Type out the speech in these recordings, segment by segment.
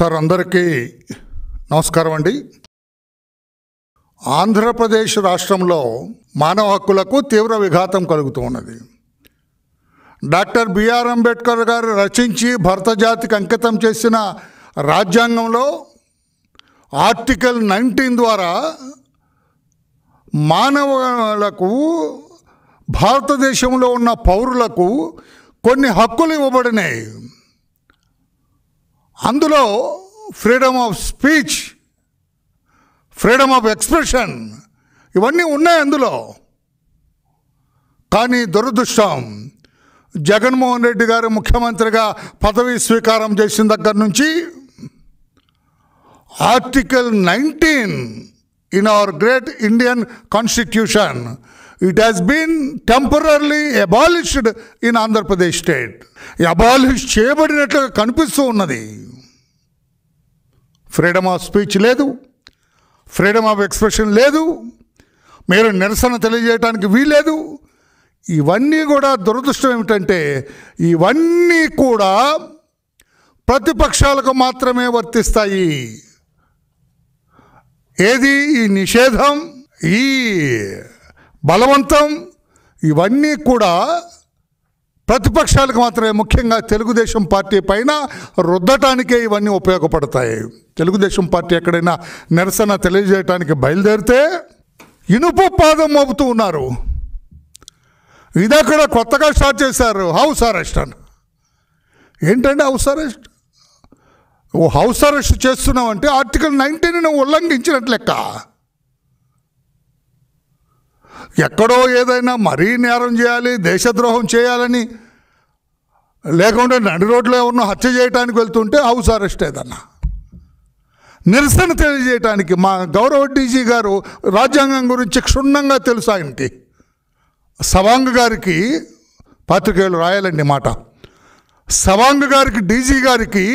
sir అందరికీ నమస్కారం అండి ఆంధ్రప్రదేశ్ రాష్ట్రంలో మానవ హక్కులకు తీవ్ర విఘాతం కలుగుతూ ఉన్నది డాక్టర్ బిఆర్ అంబేద్కర్ గారు రచించి భరత జాతికి అంకితం చేసిన రాజ్యాంగంలో ఆర్టికల్ నైన్టీన్ ద్వారా మానవులకు భారతదేశంలో ఉన్న పౌరులకు కొన్ని హక్కులు ఇవ్వబడినాయి అందులో freedom of speech freedom of expression ఇవన్నీ ఉన్నాయి అందులో కానీ దురదృష్టం జగన్మోహన్ రెడ్డి గారు ముఖ్యమంత్రిగా పదవి స్వీకారం చేసిన దగ్గర నుంచి article nineteen in our great Indian constitution it has been temporary abolished in Andhra Pradesh state abolish చేయబడినట్లుగా కనిపిస్తూ ఉన్నది ఫ్రీడమ్ ఆఫ్ స్పీచ్ లేదు ఫ్రీడమ్ ఆఫ్ ఎక్స్ప్రెషన్ లేదు మీరు నిరసన తెలియజేయడానికి వీలేదు ఇవన్నీ కూడా దురదృష్టం ఏమిటంటే ఇవన్నీ కూడా ప్రతిపక్షాలకు మాత్రమే వర్తిస్తాయి ఏది ఈ నిషేధం ఈ బలవంతం ఇవన్నీ కూడా ప్రతిపక్షాలకు మాత్రమే ముఖ్యంగా తెలుగుదేశం పార్టీ పైన రుద్దటానికే ఇవన్నీ ఉపయోగపడతాయి తెలుగుదేశం పార్టీ ఎక్కడైనా నిరసన తెలియజేయటానికి బయలుదేరితే ఇనుపు పాదం మోపుతూ ఉన్నారు ఇదక్కడ కొత్తగా స్టార్ట్ చేశారు హౌస్ అరెస్ట్ అని ఏంటంటే హౌస్ అరెస్ట్ ఓ హౌస్ అరెస్ట్ చేస్తున్నామంటే ఆర్టికల్ నైన్టీన్ ఉల్లంఘించినట్లెక్క ఎక్కడో ఏదైనా మరీ నేరం చేయాలి దేశద్రోహం చేయాలని లేకుంటే నడి రోడ్లో ఉన్న హత్య చేయడానికి వెళ్తుంటే హౌస్ అరెస్ట్ ఏదన్నా నిరసన తెలియజేయటానికి మా గౌరవ డీజీ గారు రాజ్యాంగం గురించి క్షుణ్ణంగా తెలుసు ఆయనకి సవాంగ్ గారికి పాత్రికేయులు రాయాలండి మాట సవాంగ్ గారికి డీజీ గారికి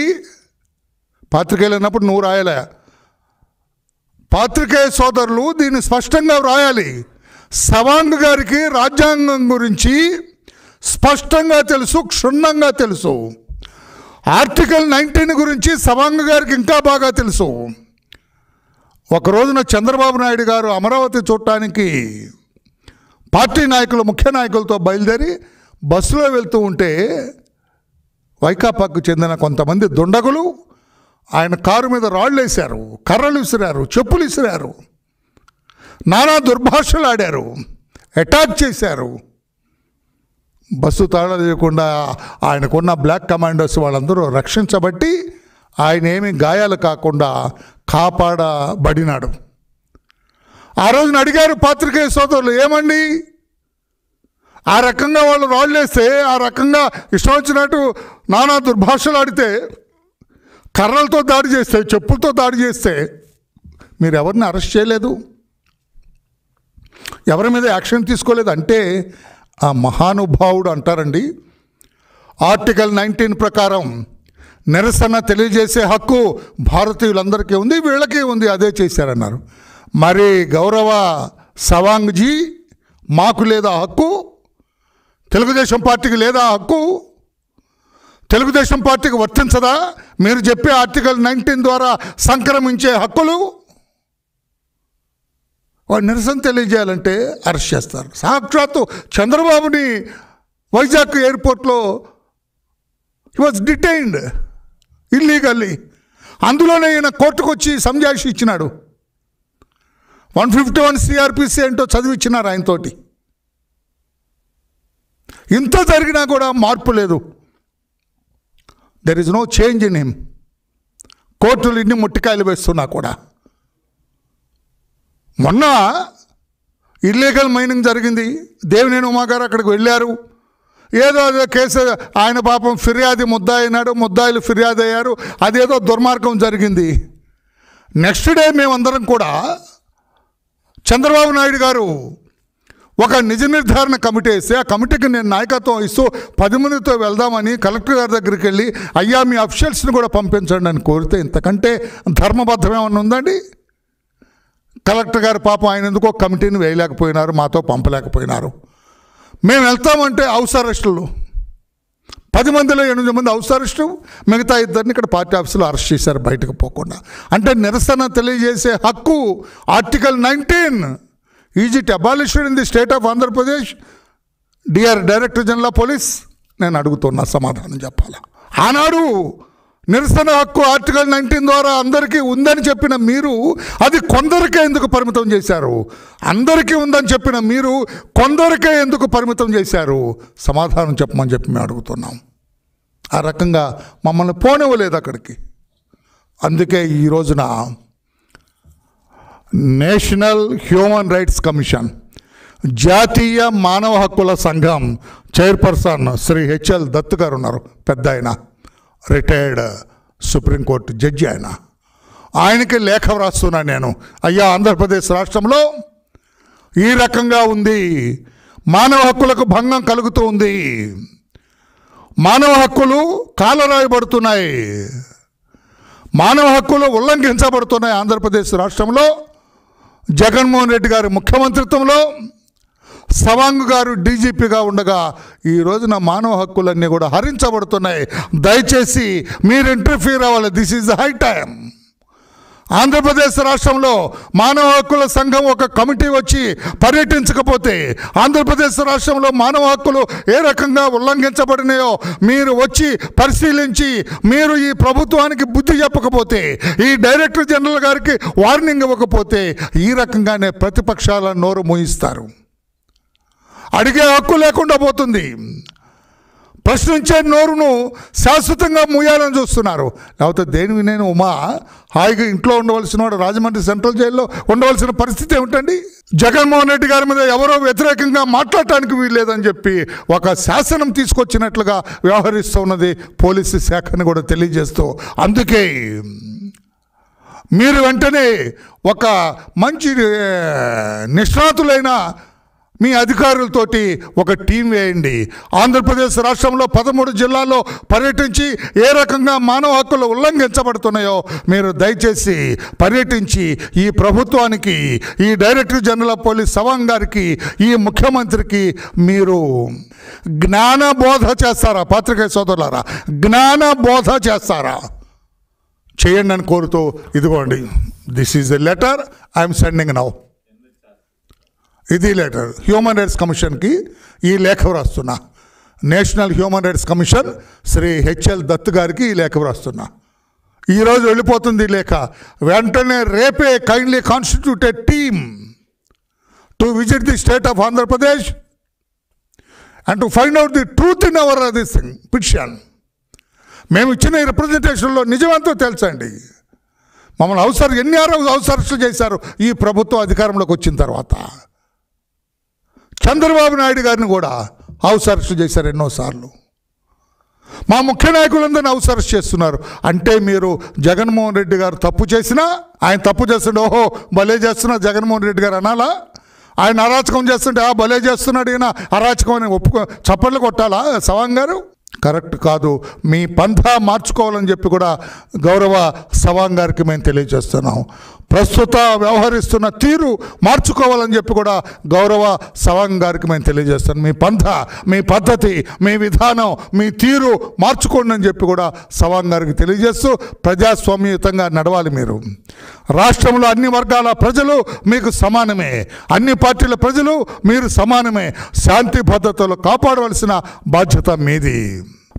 పాత్రికేయులు అన్నప్పుడు నువ్వు రాయలే పాత్రికేయ సోదరులు దీన్ని స్పష్టంగా వ్రాయాలి సవాంగ్ గారికి రాజ్యాంగం గురించి స్పష్టంగా తెలుసు క్షుణ్ణంగా తెలుసు ఆర్టికల్ నైన్టీన్ గురించి సవాంగ్ గారికి ఇంకా బాగా తెలుసు ఒక రోజున చంద్రబాబు నాయుడు గారు అమరావతి చూడటానికి పార్టీ నాయకులు ముఖ్య నాయకులతో బయలుదేరి బస్సులో వెళ్తూ ఉంటే వైకాపాకు చెందిన కొంతమంది దుండగులు ఆయన కారు మీద రాళ్ళు వేశారు కర్రలు విసిరారు చెప్పులు విసిరారు నానా దుర్భాషలాడారు అటాక్ చేశారు బస్సు తాళలేకుండా ఆయనకున్న బ్లాక్ కమాండర్స్ వాళ్ళందరూ రక్షించబట్టి ఆయన ఏమి గాయాలు కాకుండా కాపాడబడినాడు ఆ రోజున అడిగారు పాత్రికేయ సోదరులు ఏమండి ఆ రకంగా వాళ్ళు రాళ్ళేస్తే ఆ రకంగా ఇష్టం వచ్చినట్టు నానా దుర్భాషలు ఆడితే కర్రలతో దాడి చేస్తే చెప్పులతో దాడి చేస్తే మీరు ఎవరిని అరెస్ట్ చేయలేదు ఎవరి మీద యాక్షన్ తీసుకోలేదు అంటే ఆ మహానుభావుడు అంటారండి ఆర్టికల్ నైన్టీన్ ప్రకారం నిరసన తెలియజేసే హక్కు భారతీయులందరికీ ఉంది వీళ్ళకే ఉంది అదే చేశారన్నారు మరి గౌరవ సవాంగ్జీ మాకు లేదా హక్కు తెలుగుదేశం పార్టీకి లేదా హక్కు తెలుగుదేశం పార్టీకి వర్తించదా మీరు చెప్పే ఆర్టికల్ నైన్టీన్ ద్వారా సంక్రమించే హక్కులు వాడు నిరసన తెలియజేయాలంటే అరెస్ట్ చేస్తారు సాక్షాత్తు చంద్రబాబుని వైజాగ్ ఎయిర్పోర్ట్లో వాజ్ డిటైన్డ్ ఇల్లీగల్లీ అందులోనే ఈయన కోర్టుకు వచ్చి సంజాయిషి ఇచ్చినాడు వన్ ఫిఫ్టీ వన్ సిఆర్పిసి ఏంటో చదివిచ్చినారు ఆయనతోటి ఇంత జరిగినా కూడా మార్పు లేదు there is no change in him కోర్టులు ఇన్ని ముట్టికాయలు వేస్తున్నా కూడా మొన్న ఇల్లీగల్ మైనింగ్ జరిగింది దేవినేని ఉమాగారు అక్కడికి వెళ్ళారు ఏదో అదే కేసు ఆయన పాపం ఫిర్యాదు అయినాడు ముద్దాయిలు ఫిర్యాదు అయ్యారు అదేదో దుర్మార్గం జరిగింది నెక్స్ట్ డే మేమందరం కూడా చంద్రబాబు నాయుడు గారు ఒక నిజ నిర్ధారణ కమిటీ వేస్తే ఆ కమిటీకి నేను నాయకత్వం ఇస్తూ పది మందితో వెళ్దామని కలెక్టర్ గారి దగ్గరికి వెళ్ళి అయ్యా మీ అఫిషియల్స్ని కూడా పంపించండి అని కోరితే ఇంతకంటే ధర్మబద్ధమేమన్నా ఉందండి కలెక్టర్ గారు పాపం ఆయన ఎందుకో కమిటీని వేయలేకపోయినారు మాతో పంపలేకపోయినారు మేము వెళ్తామంటే అవసరస్టులు పది మందిలో ఎనిమిది మంది అవసరస్టు మిగతా ఇద్దరిని ఇక్కడ పార్టీ ఆఫీసులో అరెస్ట్ చేశారు బయటకు పోకుండా అంటే నిరసన తెలియజేసే హక్కు article nineteen is it it abolished in the state of Andhra Pradesh DR director general of police నేను అడుగుతున్నా సమాధానం చెప్పాలా ఆనాడు నిరసన హక్కు ఆర్టికల్ నైన్టీన్ ద్వారా అందరికీ ఉందని చెప్పిన మీరు అది కొందరికే ఎందుకు పరిమితం చేశారు అందరికీ ఉందని చెప్పిన మీరు కొందరికే ఎందుకు పరిమితం చేశారు సమాధానం చెప్పమని చెప్పి మేము అడుగుతున్నాం ఆ రకంగా మమ్మల్ని పోనివ్వలేదు అక్కడికి అందుకే ఈ రోజున నేషనల్ హ్యూమన్ రైట్స్ కమిషన్ జాతీయ మానవ హక్కుల సంఘం చైర్పర్సన్ శ్రీ హెచ్ఎల్ దత్ గారు ఉన్నారు పెద్ద ఆయన రిటైర్డ్ సుప్రీంకోర్టు జడ్జి ఆయన ఆయనకి లేఖ వ్రాస్తున్నాను నేను అయ్యా ఆంధ్రప్రదేశ్ రాష్ట్రంలో ఈ రకంగా ఉంది మానవ హక్కులకు భంగం కలుగుతూ ఉంది మానవ హక్కులు కాలరాయబడుతున్నాయి మానవ హక్కులు ఉల్లంఘించబడుతున్నాయి ఆంధ్రప్రదేశ్ రాష్ట్రంలో జగన్మోహన్ రెడ్డి గారి ముఖ్యమంత్రిత్వంలో సవాంగ్ గారు డీజీపీగా ఉండగా ఈ రోజున మానవ హక్కులన్నీ కూడా హరించబడుతున్నాయి దయచేసి మీరు ఇంటర్ఫీర్ అవ్వాలి this is the high time Andhra Pradesh రాష్ట్రంలో మానవ హక్కుల సంఘం ఒక కమిటీ వచ్చి పర్యటించకపోతే ఆంధ్రప్రదేశ్ రాష్ట్రంలో మానవ హక్కులు ఏ రకంగా ఉల్లంఘించబడినాయో మీరు వచ్చి పరిశీలించి మీరు ఈ ప్రభుత్వానికి బుద్ధి చెప్పకపోతే ఈ డైరెక్టర్ జనరల్ గారికి వార్నింగ్ ఇవ్వకపోతే ఈ రకంగానే ప్రతిపక్షాల నోరు మూయిస్తారు అడిగే హక్కు లేకుండా పోతుంది ప్రశ్నించే నోరును శాశ్వతంగా మూయాలని చూస్తున్నారు లేకపోతే దేనివి నేను ఉమా హాయిగా ఇంట్లో ఉండవలసిన వాడు రాజమండ్రి సెంట్రల్ జైల్లో ఉండవలసిన పరిస్థితి ఏమిటండి జగన్మోహన్ రెడ్డి గారి మీద ఎవరో వ్యతిరేకంగా మాట్లాడటానికి వీల్లేదని చెప్పి ఒక శాసనం తీసుకొచ్చినట్లుగా వ్యవహరిస్తూ ఉన్నది పోలీసు శాఖను కూడా తెలియజేస్తూ అందుకే మీరు వెంటనే ఒక మంచి నిష్ణాతులైన మీ అధికారులతోటి ఒక టీం వేయండి ఆంధ్రప్రదేశ్ రాష్ట్రంలో పదమూడు జిల్లాల్లో పర్యటించి ఏ రకంగా మానవ హక్కులు ఉల్లంఘించబడుతున్నాయో మీరు దయచేసి పర్యటించి ఈ ప్రభుత్వానికి ఈ director general of police Sawang గారికి ఈ ముఖ్యమంత్రికి మీరు జ్ఞానబోధ చేస్తారా పాత్రికేయ సోదరులారా జ్ఞానబోధ చేస్తారా చేయండి అని కోరుతూ ఇదిగోండి this is a letter I'm sending now ఇది లెటర్ హ్యూమన్ రైట్స్ కమిషన్కి ఈ లేఖ వ్రాస్తున్నా national human rights commission Shri H L Dattu గారికి ఈ లేఖ వ్రాస్తున్నా ఈరోజు వెళ్ళిపోతుంది లేఖ వెంటనే రేపే kindly constituted team to visit the state of Andhra Pradesh and to find out the truth in our this thing petition మేము ఇచ్చిన రిప్రజెంటేషన్లో నిజమంతో తెలుసండి మమ్మల్ని అవసరం ఎన్ని అవసరం చేశారు ఈ ప్రభుత్వం అధికారంలోకి వచ్చిన తర్వాత చంద్రబాబు నాయుడు గారిని కూడా హౌస్ అరెస్ట్ చేశారు ఎన్నోసార్లు మా ముఖ్య నాయకులందరినీ హౌస్ అరెస్ట్ చేస్తున్నారు అంటే మీరు జగన్మోహన్ రెడ్డి గారు తప్పు చేసినా ఆయన తప్పు చేస్తుండే ఓహో భలే చేస్తున్నా జగన్మోహన్ రెడ్డి గారు అనాలా ఆయన అరాచకం చేస్తుంటే ఆ భలే చేస్తున్నాడు ఈయన అరాచకం అని ఒప్పుకో చప్పట్లు కొట్టాలా సవాంగ్ గారు కరెక్ట్ కాదు మీ పంథా మార్చుకోవాలని చెప్పి కూడా గౌరవ సవాంగ్ గారికి మేము తెలియజేస్తున్నాం ప్రస్తుత వ్యవహరిస్తున్న తీరు మార్చుకోవాలని చెప్పి కూడా గౌరవ సవాంగ్ గారికి మేము తెలియజేస్తాను మీ పంథ మీ పద్ధతి మీ విధానం మీ తీరు మార్చుకోండి అని చెప్పి కూడా సవాంగ్ గారికి తెలియజేస్తూ ప్రజాస్వామ్యయుతంగా నడవాలి మీరు రాష్ట్రంలో అన్ని వర్గాల ప్రజలు మీకు సమానమే అన్ని పార్టీల ప్రజలు మీరు సమానమే శాంతి భద్రతలు కాపాడవలసిన బాధ్యత మీది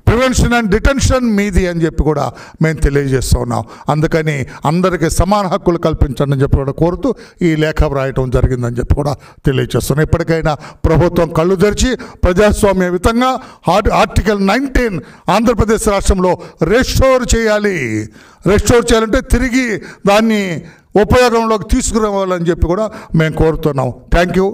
ప్రివెన్షన్ అండ్ డిటెన్షన్ మీది అని చెప్పి కూడా మేము తెలియజేస్తూ ఉన్నాం అందుకని అందరికీ సమాన హక్కులు కల్పించండి అని చెప్పి కూడా కోరుతూ ఈ లేఖ రాయటం జరిగిందని చెప్పి కూడా తెలియజేస్తున్నాం ఇప్పటికైనా ప్రభుత్వం కళ్ళు తెరిచి ప్రజాస్వామ్య విధంగా ఆర్టికల్ నైన్టీన్ ఆంధ్రప్రదేశ్ రాష్ట్రంలో రెస్టోర్ చేయాలి రెస్టోర్ చేయాలంటే తిరిగి దాన్ని ఉపయోగంలోకి తీసుకురావాలని చెప్పి కూడా మేము కోరుతున్నాం థ్యాంక్ యూ